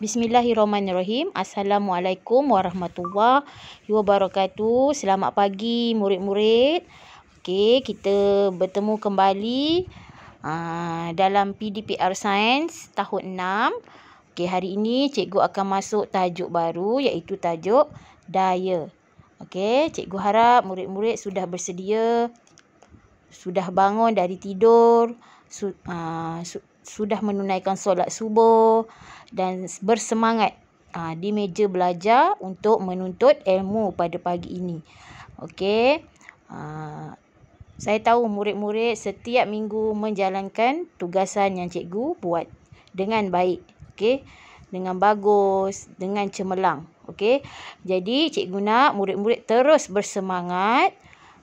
Bismillahirrahmanirrahim. Assalamualaikum warahmatullahi wabarakatuh. Selamat pagi murid-murid. Okey, kita bertemu kembali uh, dalam PDPR Sains tahun 6. Okey, hari ini cikgu akan masuk tajuk baru iaitu tajuk daya. Okey, cikgu harap murid-murid sudah bersedia sudah bangun dari tidur su, uh, su, sudah menunaikan solat subuh dan bersemangat ha, di meja belajar untuk menuntut ilmu pada pagi ini. Okey. Ha, saya tahu murid-murid setiap minggu menjalankan tugasan yang cikgu buat dengan baik. Okey. Dengan bagus, dengan cemerlang. Okey. Jadi cikgu nak murid-murid terus bersemangat.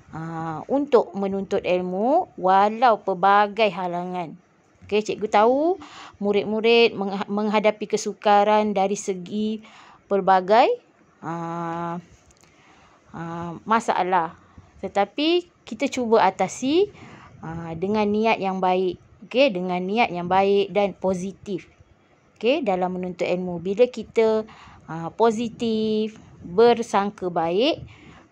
Uh, untuk menuntut ilmu walau pelbagai halangan Okey, cikgu tahu murid-murid menghadapi kesukaran dari segi pelbagai uh, uh, masalah. Tetapi kita cuba atasi uh, dengan niat yang baik. Okey, dengan niat yang baik dan positif. Okey, dalam menuntut ilmu. Bila kita uh, positif, bersangka baik,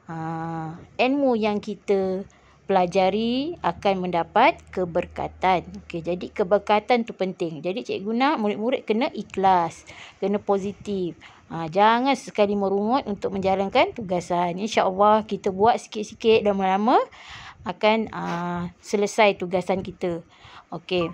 uh, ilmu yang kita pelajari akan mendapat keberkatan. Okey, jadi keberkatan tu penting. Jadi cikgu nak murid-murid kena ikhlas, kena positif. Ha, jangan sekali merungut untuk menjalankan tugasan. InsyaAllah kita buat sikit-sikit dan lama-lama akan ha, selesai tugasan kita. Okey.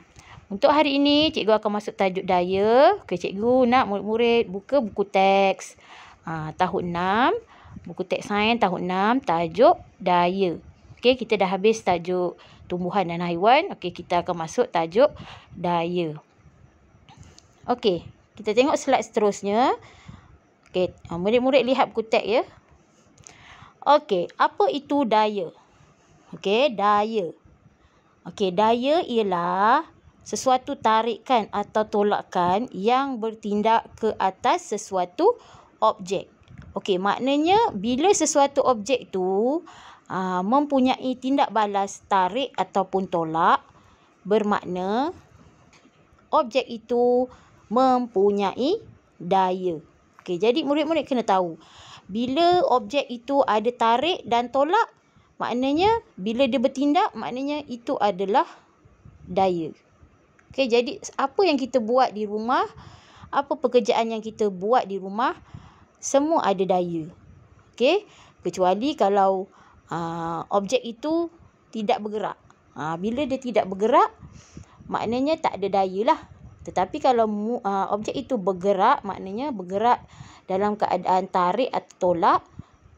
Untuk hari ini, cikgu akan masuk tajuk daya. Okey, cikgu nak murid-murid buka buku teks ha, tahun 6. Buku teks sains tahun 6, tajuk daya. Okey, kita dah habis tajuk tumbuhan dan haiwan. Okey, kita akan masuk tajuk daya. Okey, kita tengok slide seterusnya. Okey, ah, murid-murid lihat buku teks ya. Okey, apa itu daya? Okey, daya. Okey, daya ialah sesuatu tarikan atau tolakan yang bertindak ke atas sesuatu objek. Okey, maknanya bila sesuatu objek tu uh, Ah, mempunyai tindak balas tarik ataupun tolak bermakna objek itu mempunyai daya. Okey, jadi murid-murid kena tahu. Bila objek itu ada tarik dan tolak, maknanya bila dia bertindak, maknanya itu adalah daya. Okey, jadi apa yang kita buat di rumah, apa pekerjaan yang kita buat di rumah, semua ada daya. Okey, kecuali kalau uh, objek itu tidak bergerak. Uh, bila dia tidak bergerak, maknanya tak ada daya lah. Tetapi kalau uh, objek itu bergerak, maknanya bergerak dalam keadaan tarik atau tolak,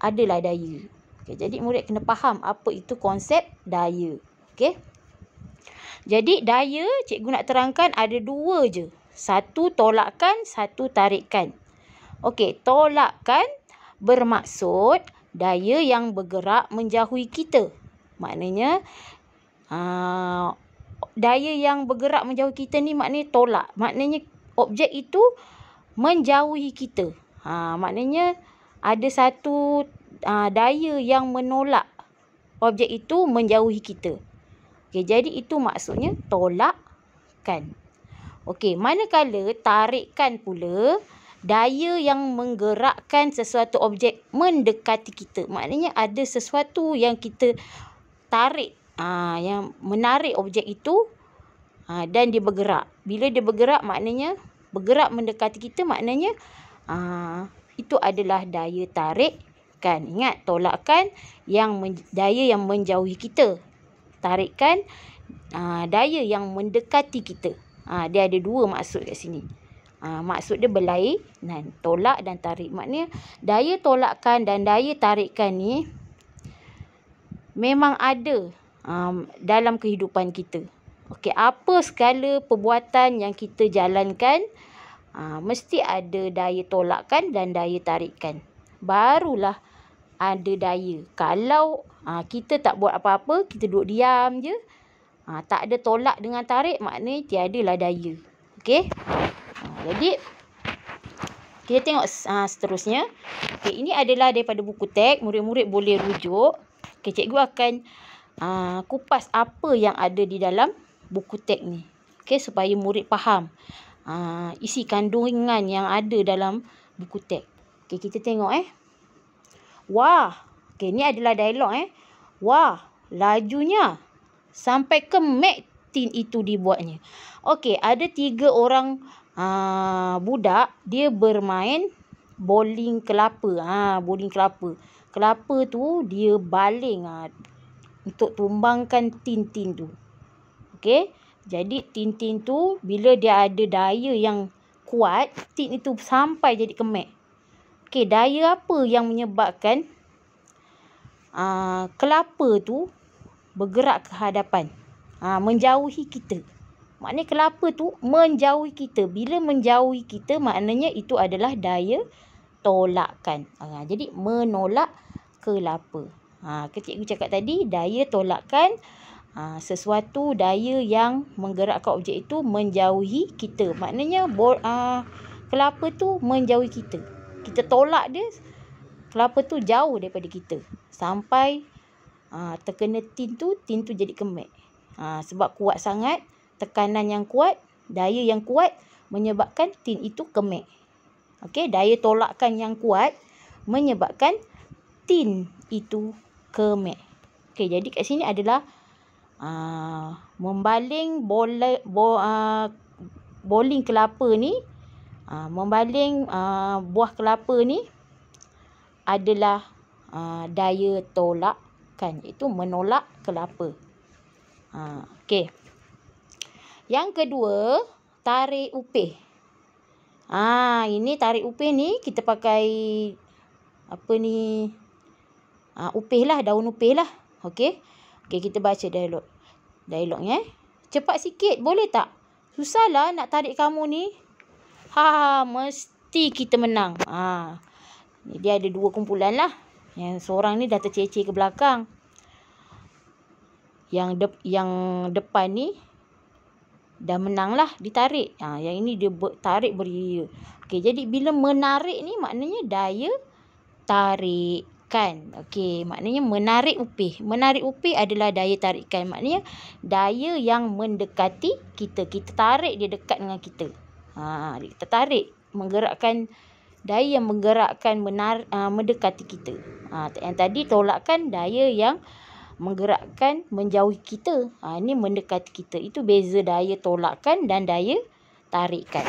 adalah daya. Okay, jadi murid kena faham apa itu konsep daya. Okay? Jadi daya cikgu nak terangkan ada dua je. Satu tolakkan, satu tarikkan. Okey, tolakkan bermaksud daya yang bergerak menjauhi kita. Maknanya aa, ah, daya yang bergerak menjauhi kita ni maknanya tolak. Maknanya objek itu menjauhi kita. Ha, maknanya ada satu aa, ah, daya yang menolak objek itu menjauhi kita. Okay, jadi itu maksudnya tolakkan. Okey, manakala tarikan pula, daya yang menggerakkan sesuatu objek mendekati kita. Maknanya ada sesuatu yang kita tarik, aa, ha, yang menarik objek itu aa, ha, dan dia bergerak. Bila dia bergerak maknanya, bergerak mendekati kita maknanya aa, ha, itu adalah daya tarik. Kan? Ingat, tolakkan yang daya yang menjauhi kita. Tarikkan aa, daya yang mendekati kita. Aa, dia ada dua maksud kat sini. Ha, maksud dia belai dan tolak dan tarik. Maknanya daya tolakkan dan daya tarikkan ni memang ada um, dalam kehidupan kita. Okey, apa segala perbuatan yang kita jalankan uh, mesti ada daya tolakkan dan daya tarikkan. Barulah ada daya. Kalau uh, kita tak buat apa-apa, kita duduk diam je, uh, tak ada tolak dengan tarik maknanya tiadalah daya. Okey. Ah, jadi kita tengok uh, seterusnya. Okey, ini adalah daripada buku teks, murid-murid boleh rujuk. Okey, cikgu akan uh, kupas apa yang ada di dalam buku teks ni. Okey, supaya murid faham uh, isi kandungan yang ada dalam buku teks. Okey, kita tengok eh. Wah. Okey, ni adalah dialog eh. Wah, lajunya. Sampai ke Mac batin itu dibuatnya. Okey, ada tiga orang uh, budak dia bermain bowling kelapa. Ha, bowling kelapa. Kelapa tu dia baling ha, untuk tumbangkan tin-tin tu. Okey. Jadi tin-tin tu bila dia ada daya yang kuat, tin itu sampai jadi kemek. Okey, daya apa yang menyebabkan uh, kelapa tu bergerak ke hadapan? ha, menjauhi kita. Maknanya kelapa tu menjauhi kita. Bila menjauhi kita maknanya itu adalah daya tolakan. Ha, jadi menolak kelapa. Ha, ketika cakap tadi daya tolakan ha, sesuatu daya yang menggerakkan objek itu menjauhi kita. Maknanya bol, ha, kelapa tu menjauhi kita. Kita tolak dia kelapa tu jauh daripada kita. Sampai ha, terkena tin tu, tin tu jadi kemek. Ha, sebab kuat sangat, tekanan yang kuat, daya yang kuat menyebabkan tin itu kemek. Okey, daya tolakkan yang kuat menyebabkan tin itu kemek. Okey, jadi kat sini adalah uh, membaling bola, bo, uh, bowling kelapa ni, uh, membaling uh, buah kelapa ni adalah uh, daya tolakkan itu menolak kelapa. Ha, Okey. Yang kedua, tarik upih. Ha, ini tarik upih ni kita pakai apa ni? Ha, upih lah, daun upih lah. Okey. Okey, kita baca dialog. Dialognya. Eh. Cepat sikit, boleh tak? Susahlah nak tarik kamu ni. Ha, mesti kita menang. Ha. Dia ada dua kumpulan lah. Yang seorang ni dah tercecer ke belakang yang de, yang depan ni dah menang lah ditarik. Ha, yang ini dia ber, tarik beri. Okay, jadi bila menarik ni maknanya daya tarikan. Okey, maknanya menarik upih. Menarik upih adalah daya tarikan. Maknanya daya yang mendekati kita. Kita tarik dia dekat dengan kita. Ha, kita tarik menggerakkan daya yang menggerakkan menar, uh, mendekati kita. Ha, yang tadi tolakkan daya yang uh, menggerakkan menjauhi kita. Ha, ini mendekat kita. Itu beza daya tolakkan dan daya tarikan.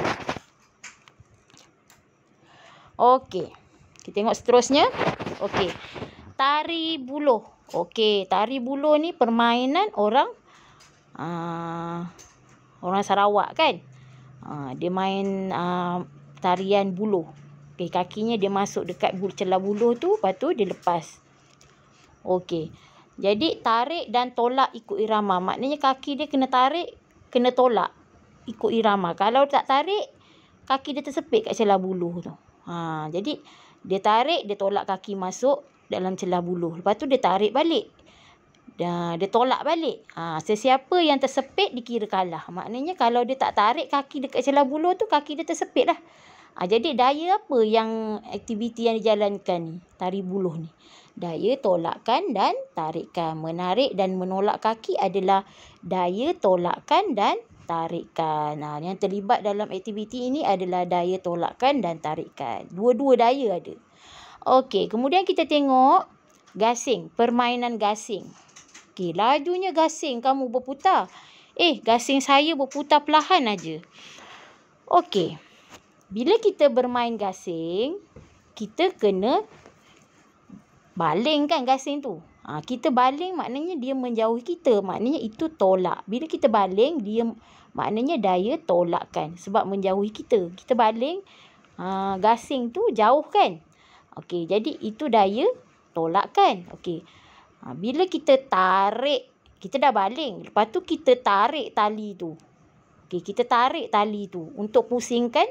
Okey. Kita tengok seterusnya. Okey. Tari buluh. Okey. Tari buluh ni permainan orang uh, orang Sarawak kan. Uh, dia main uh, tarian buluh. Okey. Kakinya dia masuk dekat celah buluh tu. Lepas tu dia lepas. Okey. Jadi tarik dan tolak ikut irama. Maknanya kaki dia kena tarik, kena tolak ikut irama. Kalau tak tarik, kaki dia tersepit kat celah buluh tu. Ha, jadi dia tarik, dia tolak kaki masuk dalam celah buluh. Lepas tu dia tarik balik. Dia, dia tolak balik. Ha, sesiapa yang tersepit dikira kalah. Maknanya kalau dia tak tarik kaki dekat celah buluh tu, kaki dia tersepit lah. Ha, jadi daya apa yang aktiviti yang dijalankan ni, tarik buluh ni daya tolakkan dan tarikan. Menarik dan menolak kaki adalah daya tolakkan dan tarikan. Nah, ha, yang terlibat dalam aktiviti ini adalah daya tolakkan dan tarikan. Dua-dua daya ada. Okey, kemudian kita tengok gasing, permainan gasing. Okey, lajunya gasing kamu berputar. Eh, gasing saya berputar perlahan aja. Okey. Bila kita bermain gasing, kita kena baling kan gasing tu. Ha, kita baling maknanya dia menjauhi kita. Maknanya itu tolak. Bila kita baling, dia maknanya daya tolakkan. Sebab menjauhi kita. Kita baling, ha, gasing tu jauh kan. Okey, jadi itu daya tolakkan. Okey, ha, bila kita tarik, kita dah baling. Lepas tu kita tarik tali tu. Okey, kita tarik tali tu untuk pusingkan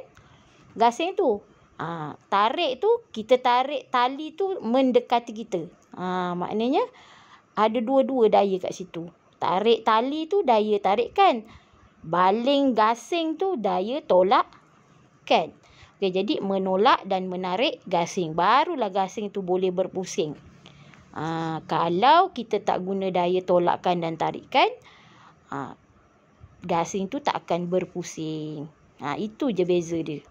gasing tu. Ha, tarik tu, kita tarik tali tu mendekati kita. Ha, maknanya, ada dua-dua daya kat situ. Tarik tali tu, daya tarik kan. Baling gasing tu, daya tolak kan. Okay, jadi, menolak dan menarik gasing. Barulah gasing tu boleh berpusing. Ha, kalau kita tak guna daya tolakkan dan tarikkan, ha, gasing tu tak akan berpusing. Ha, itu je beza dia.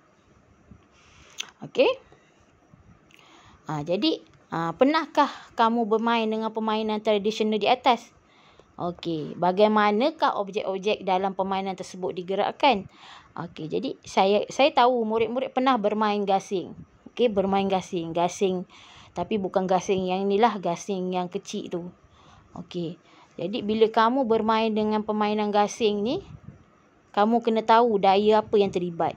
Okey. Ha, jadi, ha, pernahkah kamu bermain dengan permainan tradisional di atas? Okey, bagaimanakah objek-objek dalam permainan tersebut digerakkan? Okey, jadi saya saya tahu murid-murid pernah bermain gasing. Okey, bermain gasing. Gasing, tapi bukan gasing yang inilah, gasing yang kecil tu. Okey, jadi bila kamu bermain dengan permainan gasing ni, kamu kena tahu daya apa yang terlibat.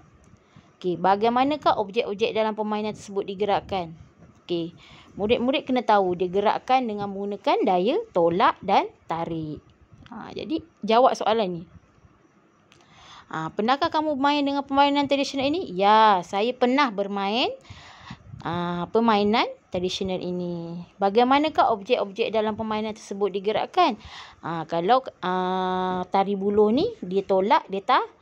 Okey, bagaimanakah objek-objek dalam permainan tersebut digerakkan? Okey, murid-murid kena tahu dia gerakkan dengan menggunakan daya tolak dan tarik. Ha, jadi, jawab soalan ni. Ha, pernahkah kamu bermain dengan permainan tradisional ini? Ya, saya pernah bermain ha, permainan tradisional ini. Bagaimanakah objek-objek dalam permainan tersebut digerakkan? Ha, kalau ha, tari buluh ni, dia tolak, dia tarik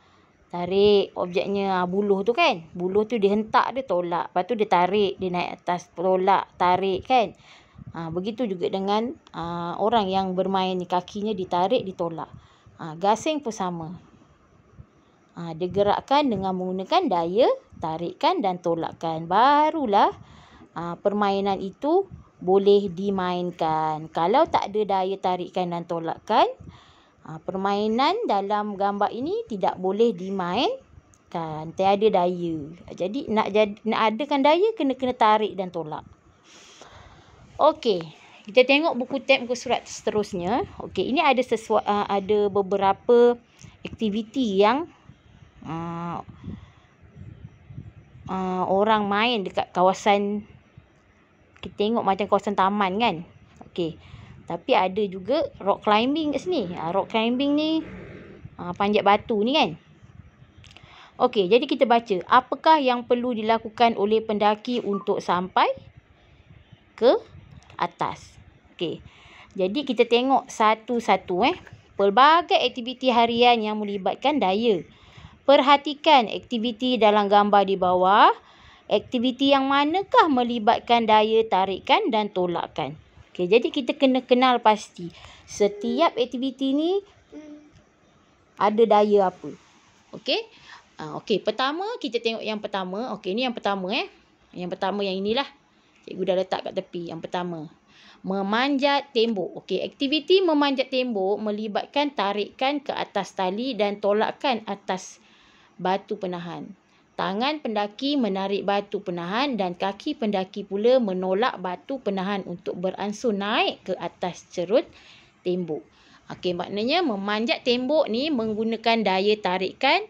tarik objeknya ah, buluh tu kan buluh tu dihentak dia tolak lepas tu dia tarik dia naik atas tolak tarik kan ha, begitu juga dengan ha, orang yang bermain ni kakinya ditarik ditolak ha, gasing pun sama ha, dia gerakkan dengan menggunakan daya tarikkan dan tolakkan barulah ha, permainan itu boleh dimainkan kalau tak ada daya tarikkan dan tolakkan Ha, permainan dalam gambar ini tidak boleh dimain, kan Tiada daya. Jadi nak jadi nak adakan daya kena kena tarik dan tolak. Okey. Kita tengok buku tab buku surat seterusnya. Okey, ini ada sesuatu uh, ha, ada beberapa aktiviti yang uh, uh, orang main dekat kawasan kita tengok macam kawasan taman kan. Okey. Tapi ada juga rock climbing kat sini. Ha, rock climbing ni ha, panjat batu ni kan. Okey, jadi kita baca. Apakah yang perlu dilakukan oleh pendaki untuk sampai ke atas? Okey, jadi kita tengok satu-satu eh. Pelbagai aktiviti harian yang melibatkan daya. Perhatikan aktiviti dalam gambar di bawah. Aktiviti yang manakah melibatkan daya tarikan dan tolakan? Okay, jadi kita kena kenal pasti setiap aktiviti ni ada daya apa. Okay. Uh, ah, okay, pertama kita tengok yang pertama. Okay, ini yang pertama eh. Yang pertama yang inilah. Cikgu dah letak kat tepi. Yang pertama. Memanjat tembok. Okay, aktiviti memanjat tembok melibatkan tarikan ke atas tali dan tolakkan atas batu penahan. Tangan pendaki menarik batu penahan dan kaki pendaki pula menolak batu penahan untuk beransur naik ke atas cerut tembok. Okey, maknanya memanjat tembok ni menggunakan daya tarikan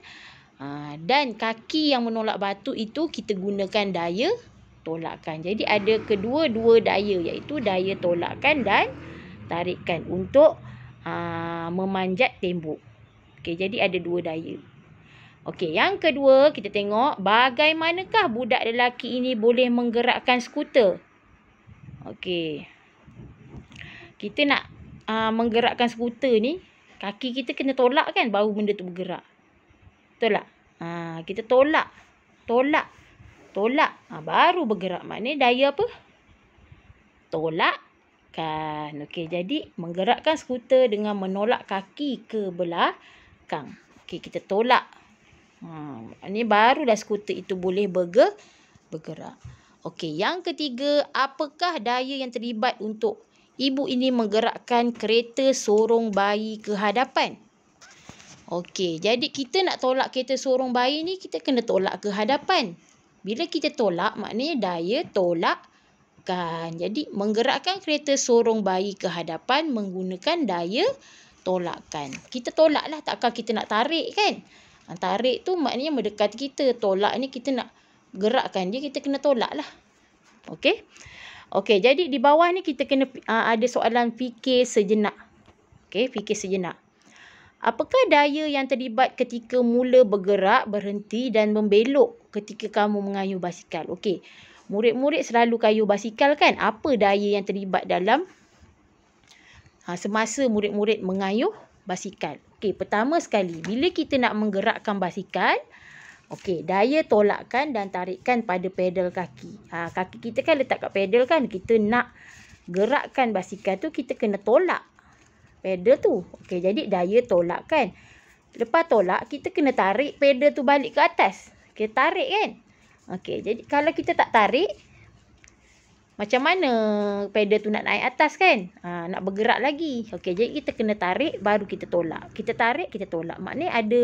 ha, dan kaki yang menolak batu itu kita gunakan daya tolakkan. Jadi ada kedua-dua daya iaitu daya tolakkan dan tarikan untuk ha, memanjat tembok. Okey, jadi ada dua daya. Okey, yang kedua kita tengok bagaimanakah budak lelaki ini boleh menggerakkan skuter. Okey. Kita nak uh, menggerakkan skuter ni, kaki kita kena tolak kan baru benda tu bergerak. Betul tak? Ha, kita tolak. Tolak. Tolak. Ha, baru bergerak. Maknanya daya apa? Tolak. Kan. Okey, jadi menggerakkan skuter dengan menolak kaki ke belakang. Okey, kita tolak. Tolak. Ha, baru dah skuter itu boleh berger, bergerak. Okey, yang ketiga, apakah daya yang terlibat untuk ibu ini menggerakkan kereta sorong bayi ke hadapan? Okey, jadi kita nak tolak kereta sorong bayi ni, kita kena tolak ke hadapan. Bila kita tolak, maknanya daya tolak kan? Jadi, menggerakkan kereta sorong bayi ke hadapan menggunakan daya tolakkan. Kita tolaklah, takkan kita nak tarik kan? Ah, tarik tu maknanya mendekat kita. Tolak ni kita nak gerakkan dia, kita kena tolak lah. okay? Okay jadi di bawah ni kita kena aa, ah, ada soalan fikir sejenak. okay? fikir sejenak. Apakah daya yang terlibat ketika mula bergerak, berhenti dan membelok ketika kamu mengayuh basikal? Okey, murid-murid selalu kayuh basikal kan? Apa daya yang terlibat dalam ha, semasa murid-murid mengayuh basikal? Okey, pertama sekali bila kita nak menggerakkan basikal, okey, daya tolakkan dan tarikan pada pedal kaki. Ha, kaki kita kan letak kat pedal kan. Kita nak gerakkan basikal tu kita kena tolak pedal tu. Okey, jadi daya tolakkan. Lepas tolak, kita kena tarik pedal tu balik ke atas. Kita tarik kan? Okey, jadi kalau kita tak tarik, macam mana pedal tu nak naik atas kan? Ha, nak bergerak lagi. Okey, jadi kita kena tarik baru kita tolak. Kita tarik, kita tolak. Maknanya ada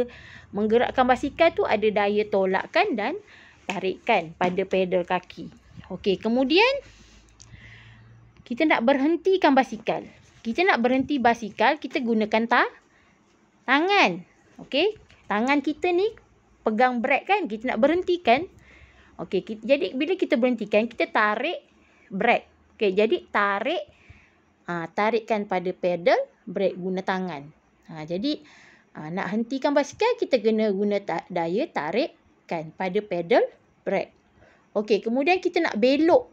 menggerakkan basikal tu ada daya tolakkan dan tarikan pada pedal kaki. Okey, kemudian kita nak berhentikan basikal. Kita nak berhenti basikal, kita gunakan ta tangan. Okey, tangan kita ni pegang brek kan? Kita nak berhentikan. Okey, jadi bila kita berhentikan, kita tarik brake. Okay, jadi tarik uh, tarikkan pada pedal, brake guna tangan. Ha, jadi uh, nak hentikan basikal kita kena guna ta daya tarikkan pada pedal, brake. Okay, kemudian kita nak belok.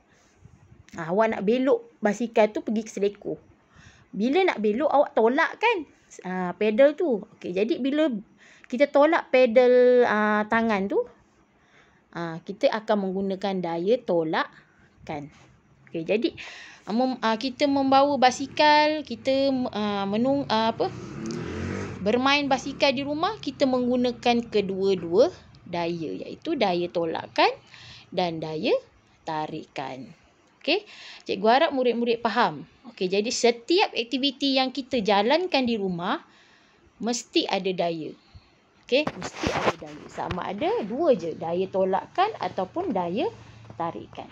Ha, awak nak belok basikal tu pergi ke seleko. Bila nak belok awak tolak kan uh, pedal tu. Okay, jadi bila kita tolak pedal uh, tangan tu Ha, kita akan menggunakan daya tolak kan. Okey, jadi ah, mem, uh, kita membawa basikal, kita uh, menung uh, apa? Bermain basikal di rumah, kita menggunakan kedua-dua daya iaitu daya tolakan dan daya tarikan. Okey. Cikgu harap murid-murid faham. Okey, jadi setiap aktiviti yang kita jalankan di rumah mesti ada daya. Okey, mesti ada daya. Sama ada dua je, daya tolakan ataupun daya tarikan.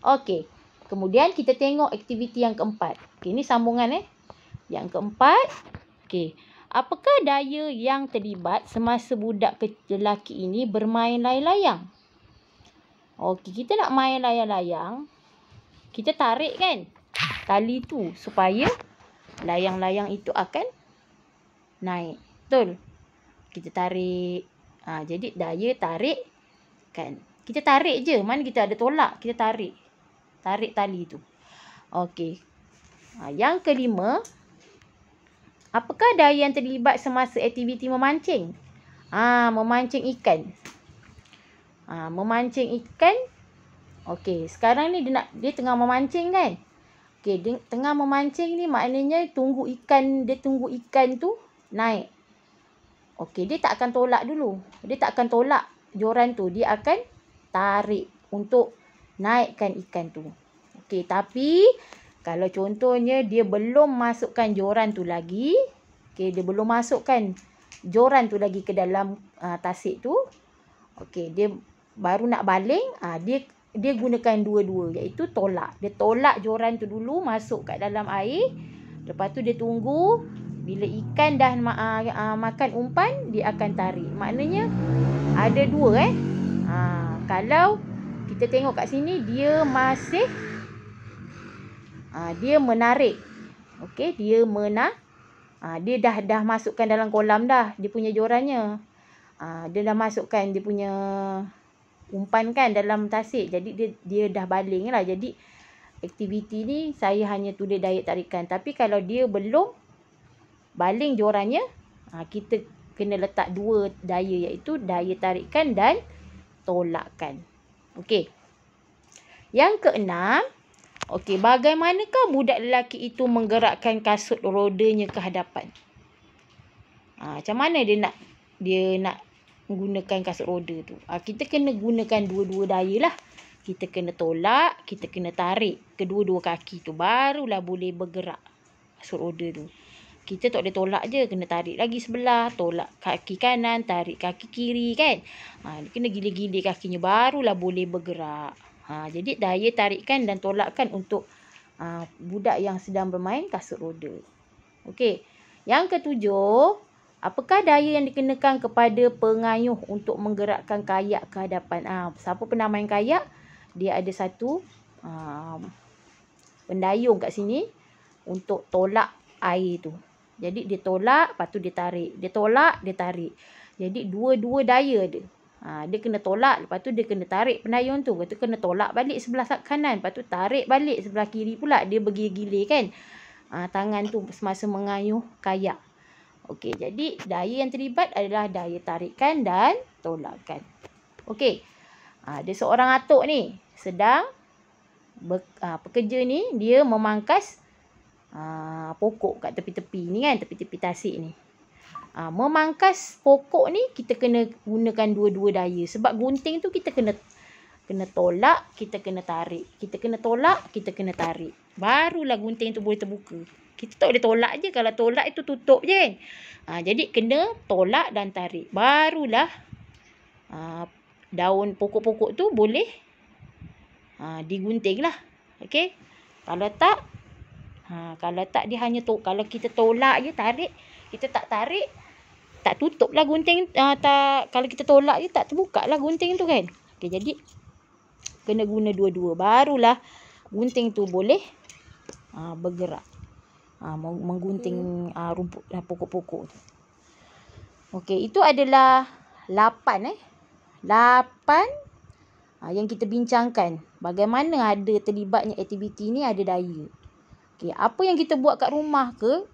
Okey. Kemudian kita tengok aktiviti yang keempat. Okey, ni sambungan eh. Yang keempat. Okey. Apakah daya yang terlibat semasa budak lelaki ini bermain layang-layang? Okey, kita nak main layang-layang. Kita tarik kan tali tu supaya layang-layang itu akan naik. Betul? Kita tarik. Ha, jadi daya tarik kan. Kita tarik je. Mana kita ada tolak. Kita tarik tarik tali tu. Okey. Ha, yang kelima, apakah daya yang terlibat semasa aktiviti memancing? Ah, ha, memancing ikan. Ah, ha, memancing ikan. Okey, sekarang ni dia nak dia tengah memancing kan? Okey, tengah memancing ni maknanya tunggu ikan, dia tunggu ikan tu naik. Okey, dia tak akan tolak dulu. Dia tak akan tolak joran tu. Dia akan tarik untuk naikkan ikan tu. Okey, tapi kalau contohnya dia belum masukkan joran tu lagi, okey, dia belum masukkan joran tu lagi ke dalam uh, tasik tu, okey, dia baru nak baling, uh, dia dia gunakan dua-dua iaitu tolak. Dia tolak joran tu dulu masuk kat dalam air. Lepas tu dia tunggu bila ikan dah ma uh, uh, makan umpan, dia akan tarik. Maknanya ada dua eh. Uh, kalau kita tengok kat sini dia masih ah, dia menarik. Okey, dia mena ah, dia dah dah masukkan dalam kolam dah dia punya jorannya. Ah, dia dah masukkan dia punya umpan kan dalam tasik. Jadi dia dia dah lah Jadi aktiviti ni saya hanya tudih diet tarikan. Tapi kalau dia belum baling jorannya, kita kena letak dua daya iaitu daya tarikan dan tolakkan. Okey. Yang keenam, okey, bagaimanakah budak lelaki itu menggerakkan kasut rodanya ke hadapan? Ha, macam mana dia nak dia nak menggunakan kasut roda tu? Ha, kita kena gunakan dua-dua daya lah. Kita kena tolak, kita kena tarik kedua-dua kaki tu barulah boleh bergerak kasut roda tu kita tak boleh tolak je kena tarik lagi sebelah tolak kaki kanan tarik kaki kiri kan ha, kena gili-gili kakinya barulah boleh bergerak ha, jadi daya tarikan dan tolakkan untuk ha, budak yang sedang bermain kasut roda okey yang ketujuh Apakah daya yang dikenakan kepada pengayuh untuk menggerakkan kayak ke hadapan? Ha, siapa pernah main kayak? Dia ada satu um, pendayung kat sini untuk tolak air tu. Jadi dia tolak, lepas tu dia tarik. Dia tolak, dia tarik. Jadi dua-dua daya dia. Ha, dia kena tolak, lepas tu dia kena tarik pendayung tu. Lepas tu kena tolak balik sebelah kanan. Lepas tu tarik balik sebelah kiri pula. Dia bergila-gila kan. Ha, tangan tu semasa mengayuh kayak. Okey, jadi daya yang terlibat adalah daya tarikan dan tolakan. Okey, ha, ada seorang atuk ni sedang be, ha, pekerja ni dia memangkas Ah, pokok kat tepi-tepi ni kan, tepi-tepi tasik ni. Ha, memangkas pokok ni kita kena gunakan dua-dua daya. Sebab gunting tu kita kena kena tolak, kita kena tarik. Kita kena tolak, kita kena tarik. Barulah gunting tu boleh terbuka. Kita tak boleh tolak je. Kalau tolak itu tutup je kan. Ha, jadi kena tolak dan tarik. Barulah ha, daun pokok-pokok tu boleh ha, digunting lah. Okay. Kalau tak, Ha, kalau tak dia hanya tu kalau kita tolak je tarik, kita tak tarik tak tutup lah gunting uh, tak kalau kita tolak je tak terbuka lah gunting tu kan. Okay, jadi kena guna dua-dua barulah gunting tu boleh uh, bergerak. Uh, menggunting uh, rumput uh, pokok-pokok tu. Okey itu adalah lapan, eh. 8 yang kita bincangkan bagaimana ada terlibatnya aktiviti ini ada daya. Okay, apa yang kita buat kat rumah ke,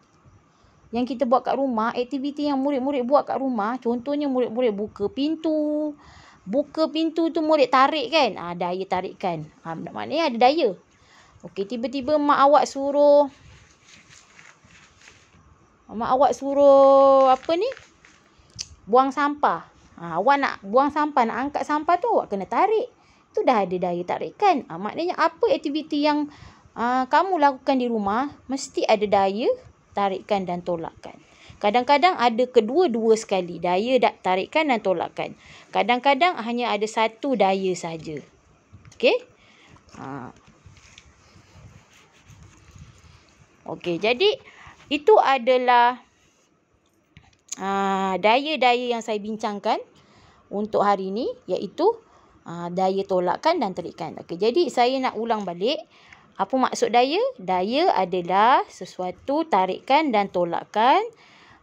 yang kita buat kat rumah, aktiviti yang murid-murid buat kat rumah, contohnya murid-murid buka pintu, buka pintu tu murid tarik kan, ha, daya kan, Ha, ah, maknanya ada daya. Okey, tiba-tiba mak awak suruh, mak awak suruh apa ni, buang sampah. Ha, awak nak buang sampah, nak angkat sampah tu, awak kena tarik. Tu dah ada daya tarikan. Ha, maknanya apa aktiviti yang Ah, kamu lakukan di rumah mesti ada daya tarikan dan tolakan. Kadang-kadang ada kedua-dua sekali daya dan tarikan dan tolakan. Kadang-kadang hanya ada satu daya saja. Okey? Ha. Okey, jadi itu adalah ha, daya-daya yang saya bincangkan untuk hari ini iaitu ha, daya tolakan dan tarikan. Okey, jadi saya nak ulang balik. Apa maksud daya? Daya adalah sesuatu tarikan dan tolakan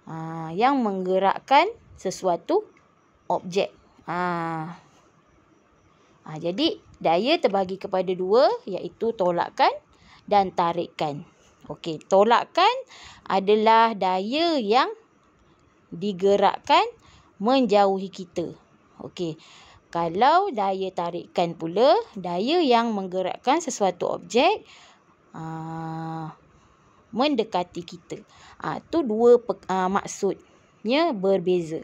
uh, yang menggerakkan sesuatu objek. Uh. Uh, jadi, daya terbagi kepada dua iaitu tolakan dan tarikan. Okey, tolakan adalah daya yang digerakkan menjauhi kita. Okey. Kalau daya tarikan pula, daya yang menggerakkan sesuatu objek aa, ah, mendekati kita. Itu ah, dua aa, ah, maksudnya berbeza.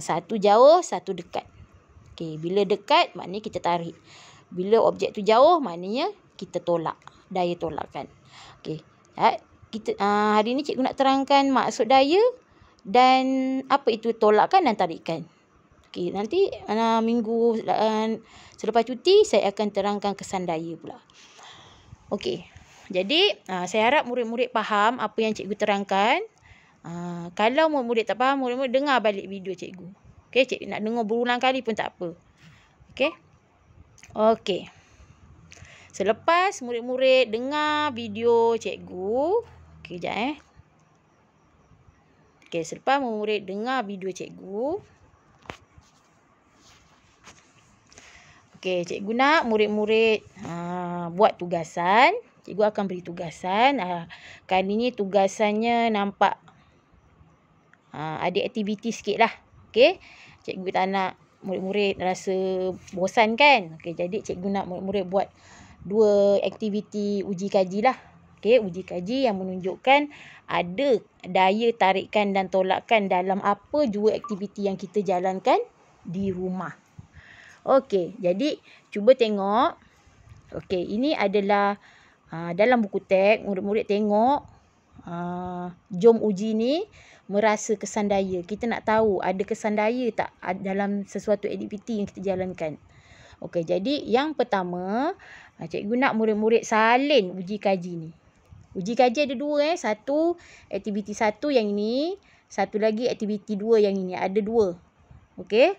Satu jauh, satu dekat. Okay, bila dekat, maknanya kita tarik. Bila objek tu jauh, maknanya kita tolak. Daya tolakkan. Okay, kita, aa, hari ni cikgu nak terangkan maksud daya dan apa itu tolakkan dan tarikan. Okey, nanti uh, minggu uh, selepas cuti saya akan terangkan kesan daya pula. Okey. Jadi, uh, saya harap murid-murid faham apa yang cikgu terangkan. Uh, kalau murid-murid tak faham, murid-murid dengar balik video cikgu. Okey, cikgu nak dengar berulang kali pun tak apa. Okey. Okey. Selepas murid-murid dengar video cikgu. Okey, jap eh. Okey, selepas murid-murid dengar video cikgu. Okey, cikgu nak murid-murid ha, buat tugasan. Cikgu akan beri tugasan. Ha, kali ni tugasannya nampak ha, ada aktiviti sikit lah. Okey, cikgu tak nak murid-murid rasa bosan kan? Okey, jadi cikgu nak murid-murid buat dua aktiviti uji kaji lah. Okey, uji kaji yang menunjukkan ada daya tarikan dan tolakan dalam apa jua aktiviti yang kita jalankan di rumah. Okey, jadi cuba tengok. Okey, ini adalah uh, dalam buku teks murid-murid tengok uh, jom uji ni merasa kesan daya. Kita nak tahu ada kesan daya tak dalam sesuatu aktiviti yang kita jalankan. Okey, jadi yang pertama, ah, cikgu nak murid-murid salin uji kaji ni. Uji kaji ada dua eh. Satu, aktiviti satu yang ini. Satu lagi, aktiviti dua yang ini. Ada dua. Okey.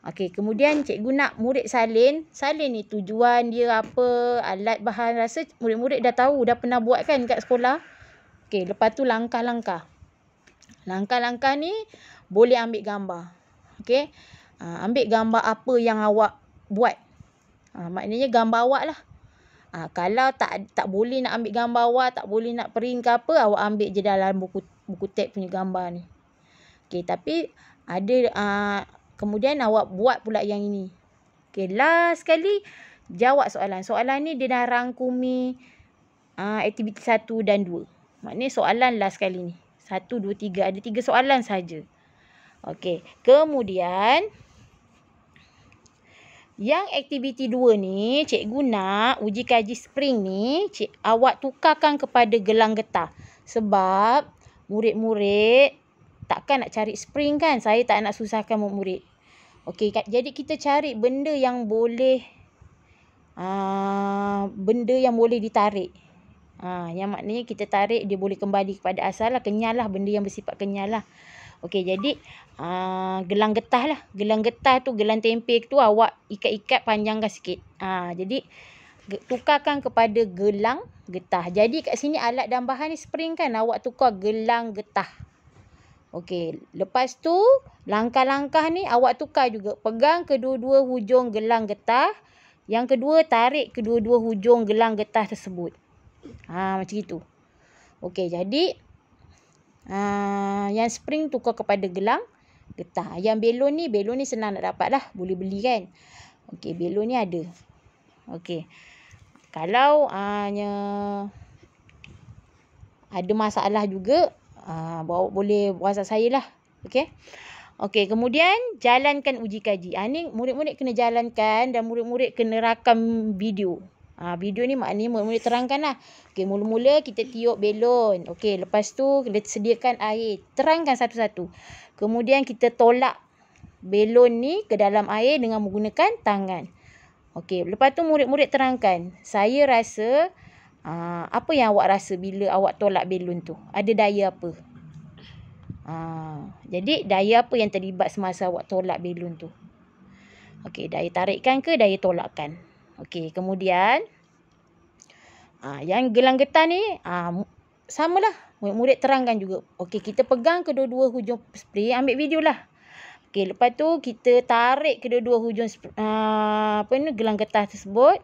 Okey, kemudian cikgu nak murid salin. Salin ni tujuan dia apa, alat bahan rasa murid-murid dah tahu, dah pernah buat kan kat sekolah. Okey, lepas tu langkah-langkah. Langkah-langkah ni boleh ambil gambar. Okey, uh, ambil gambar apa yang awak buat. Uh, maknanya gambar awak lah. Uh, kalau tak tak boleh nak ambil gambar awak, tak boleh nak print ke apa, awak ambil je dalam buku buku teks punya gambar ni. Okey, tapi ada uh, Kemudian awak buat pula yang ini. Okey, last sekali jawab soalan. Soalan ni dia dah rangkumi uh, aktiviti satu dan dua. Maknanya soalan last sekali ni. Satu dua tiga Ada tiga soalan saja. Okey, kemudian yang aktiviti dua ni, cikgu nak uji kaji spring ni, cik, awak tukarkan kepada gelang getah. Sebab murid-murid takkan nak cari spring kan? Saya tak nak susahkan murid. Okey, jadi kita cari benda yang boleh uh, benda yang boleh ditarik. Uh, yang maknanya kita tarik dia boleh kembali kepada asal lah. Kenyal lah benda yang bersifat kenyal lah. Okey, jadi uh, gelang getah lah. Gelang getah tu, gelang tempe tu awak ikat-ikat panjangkan sikit. Uh, jadi, tukarkan kepada gelang getah. Jadi kat sini alat dan bahan ni spring kan awak tukar gelang getah. Okey, lepas tu langkah-langkah ni awak tukar juga. Pegang kedua-dua hujung gelang getah. Yang kedua tarik kedua-dua hujung gelang getah tersebut. Ha macam itu. Okey, jadi uh, yang spring tukar kepada gelang getah. Yang belon ni, belon ni senang nak dapat lah. Boleh beli kan. Okey, belon ni ada. Okey. Kalau hanya uh, ada masalah juga, Ah, bawa boleh whatsapp saya lah. Okay. Okay, kemudian jalankan uji kaji. Ha, ni murid-murid kena jalankan dan murid-murid kena rakam video. Ha, video ni maknanya murid-murid terangkan lah. Okay, mula-mula kita tiup belon. Okay, lepas tu kita sediakan air. Terangkan satu-satu. Kemudian kita tolak belon ni ke dalam air dengan menggunakan tangan. Okay, lepas tu murid-murid terangkan. Saya rasa... Ha, apa yang awak rasa bila awak tolak belon tu? Ada daya apa? Ha, jadi daya apa yang terlibat semasa awak tolak belon tu? Okey, daya tarikan ke daya tolakan Okey, kemudian ha, yang gelang getah ni ha, lah Murid-murid terangkan juga. Okey, kita pegang kedua-dua hujung spray, ambil lah Okey, lepas tu kita tarik kedua-dua hujung uh, apa ni gelang getah tersebut.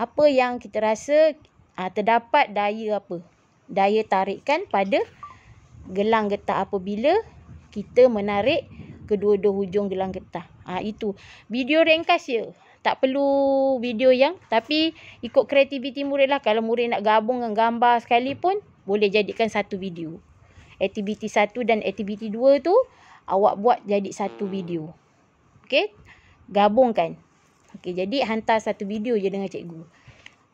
Apa yang kita rasa uh, terdapat daya apa? Daya tarikan pada gelang getah apabila kita menarik kedua-dua hujung gelang getah. Uh, itu video ringkas ya. Tak perlu video yang tapi ikut kreativiti murid lah. Kalau murid nak gabung dengan gambar pun boleh jadikan satu video. Aktiviti satu dan aktiviti dua tu awak buat jadi satu video. Okay. Gabungkan. Okay jadi hantar satu video je dengan cikgu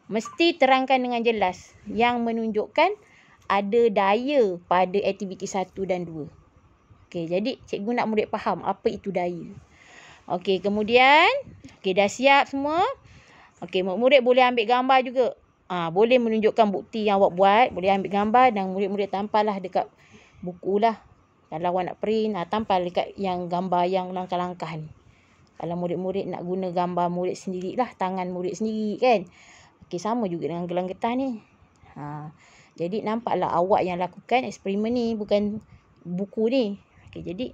mesti terangkan dengan jelas yang menunjukkan ada daya pada aktiviti satu dan dua. Okey, jadi cikgu nak murid faham apa itu daya. Okey, kemudian, okey dah siap semua. Okey, murid boleh ambil gambar juga. Ah, ha, boleh menunjukkan bukti yang awak buat, boleh ambil gambar dan murid-murid tampallah dekat buku lah. Kalau awak nak print, ah tampal dekat yang gambar yang langkah-langkah ni. Kalau murid-murid nak guna gambar murid lah, tangan murid sendiri kan. Okey sama juga dengan gelang getah ni. Ha. Jadi nampaklah awak yang lakukan eksperimen ni bukan buku ni. Okey jadi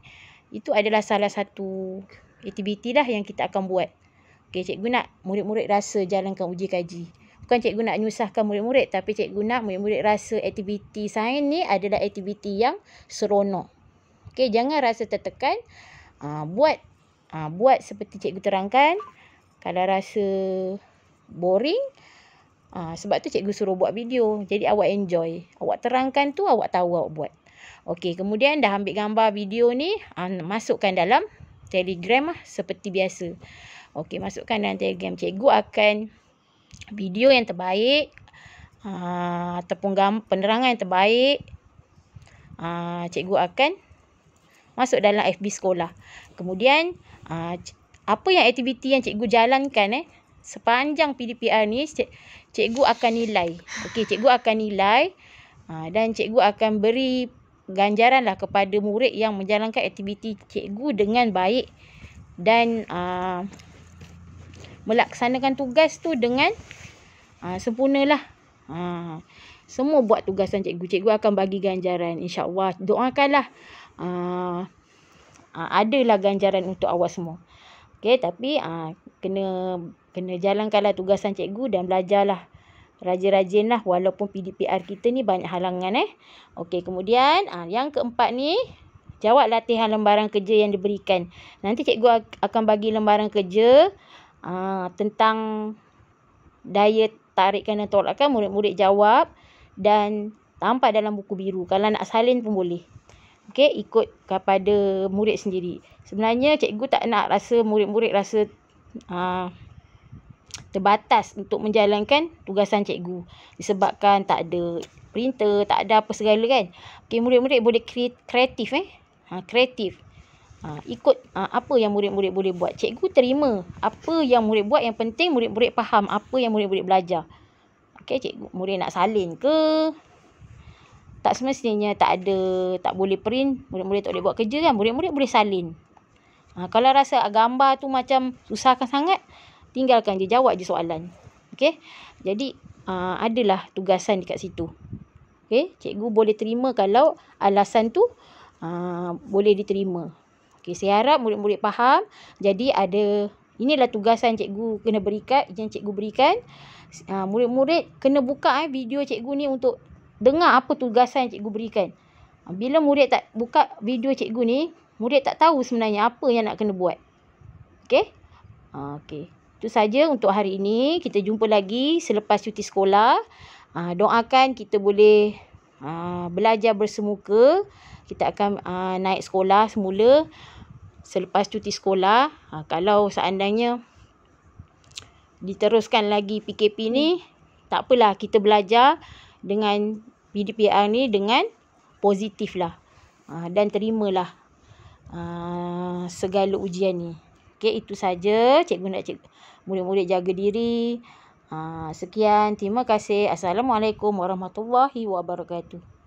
itu adalah salah satu aktiviti lah yang kita akan buat. Okey cikgu nak murid-murid rasa jalankan uji kaji. Bukan cikgu nak nyusahkan murid-murid tapi cikgu nak murid-murid rasa aktiviti sains ni adalah aktiviti yang seronok. Okey jangan rasa tertekan. Uh, buat uh, buat seperti cikgu terangkan. Kalau rasa boring, Ha, sebab tu cikgu suruh buat video. Jadi awak enjoy. Awak terangkan tu awak tahu awak buat. Okey, kemudian dah ambil gambar video ni. Ha, masukkan dalam telegram lah. Seperti biasa. Okey, masukkan dalam telegram. Cikgu akan video yang terbaik. Ha, ataupun gambar, penerangan yang terbaik. Ha, cikgu akan masuk dalam FB sekolah. Kemudian, ha, apa yang aktiviti yang cikgu jalankan eh. Sepanjang PDPR ni, cikgu akan nilai. Okey, cikgu akan nilai ha, dan cikgu akan beri ganjaran lah kepada murid yang menjalankan aktiviti cikgu dengan baik dan aa, ha, melaksanakan tugas tu dengan aa, ha, sempurnalah. Ha, semua buat tugasan cikgu. Cikgu akan bagi ganjaran Insyaallah, allah Doakanlah aa, ha, aa, adalah ganjaran untuk awak semua. Okey, tapi aa, kena kena jalankanlah tugasan cikgu dan belajarlah rajin-rajinlah walaupun PDPR kita ni banyak halangan eh. Okey, kemudian ha, yang keempat ni jawab latihan lembaran kerja yang diberikan. Nanti cikgu akan bagi lembaran kerja ha, tentang daya tarikan dan tolakan murid-murid jawab dan tampak dalam buku biru. Kalau nak salin pun boleh. Okey, ikut kepada murid sendiri. Sebenarnya cikgu tak nak rasa murid-murid rasa ha, terbatas untuk menjalankan tugasan cikgu disebabkan tak ada printer, tak ada apa segala kan. Okey murid-murid boleh kreatif eh. Ha kreatif. Ha, ikut ha, apa yang murid-murid boleh buat. Cikgu terima apa yang murid buat yang penting murid-murid faham apa yang murid-murid belajar. Okey cikgu murid nak salin ke? Tak semestinya tak ada, tak boleh print, murid-murid tak boleh buat kerja kan. Murid-murid boleh salin. Ha, kalau rasa gambar tu macam susahkan sangat, tinggalkan je jawab je soalan. okay? Jadi uh, adalah tugasan dekat situ. okay? cikgu boleh terima kalau alasan tu uh, boleh diterima. Okay, saya harap murid-murid faham. Jadi ada inilah tugasan cikgu kena berikan, yang cikgu berikan. Ah, murid-murid kena buka eh, video cikgu ni untuk dengar apa tugasan cikgu berikan. Bila murid tak buka video cikgu ni, murid tak tahu sebenarnya apa yang nak kena buat. okay? Okay. Itu saja untuk hari ini. Kita jumpa lagi selepas cuti sekolah. Ha, doakan kita boleh ha, belajar bersemuka. Kita akan ha, naik sekolah semula selepas cuti sekolah. Ha, kalau seandainya diteruskan lagi PKP ni, tak apalah kita belajar dengan PDPR ni dengan positif lah. Ha, dan terimalah ha, segala ujian ni. Okey, itu saja cikgu nak cik Murid-murid jaga diri. Ha, sekian. Terima kasih. Assalamualaikum warahmatullahi wabarakatuh.